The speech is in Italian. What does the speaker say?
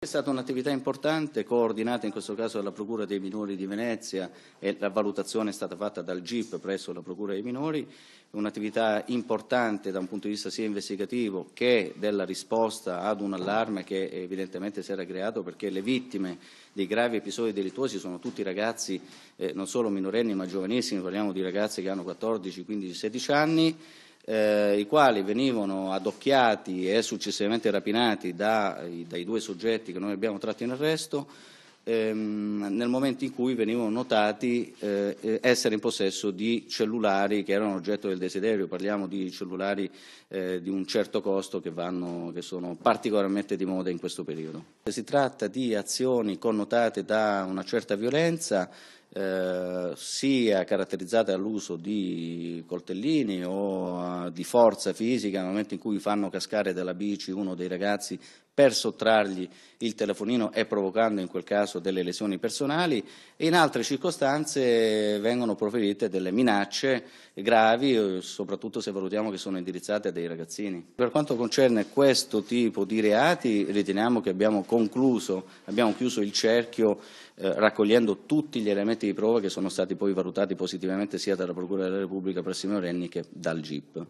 È stata un'attività importante coordinata in questo caso dalla Procura dei minori di Venezia e la valutazione è stata fatta dal GIP presso la Procura dei minori, un'attività importante da un punto di vista sia investigativo che della risposta ad un allarme che evidentemente si era creato perché le vittime dei gravi episodi delittuosi sono tutti ragazzi eh, non solo minorenni ma giovanissimi, parliamo di ragazzi che hanno 14, 15, 16 anni eh, i quali venivano adocchiati e successivamente rapinati dai, eh, dai due soggetti che noi abbiamo tratto in arresto ehm, nel momento in cui venivano notati eh, eh, essere in possesso di cellulari che erano oggetto del desiderio, parliamo di cellulari eh, di un certo costo che, vanno, che sono particolarmente di moda in questo periodo. Si tratta di azioni connotate da una certa violenza eh, sia caratterizzate dall'uso di coltellini o eh, di forza fisica nel momento in cui fanno cascare dalla bici uno dei ragazzi per sottrargli il telefonino e provocando in quel caso delle lesioni personali e in altre circostanze vengono proferite delle minacce gravi, eh, soprattutto se valutiamo che sono indirizzate a dei ragazzini. Per quanto concerne questo tipo di reati riteniamo che abbiamo concluso, abbiamo chiuso il cerchio eh, raccogliendo tutti gli elementi elementi di prova che sono stati poi valutati positivamente sia dalla Procura della Repubblica presso i minorenni che dal GIP.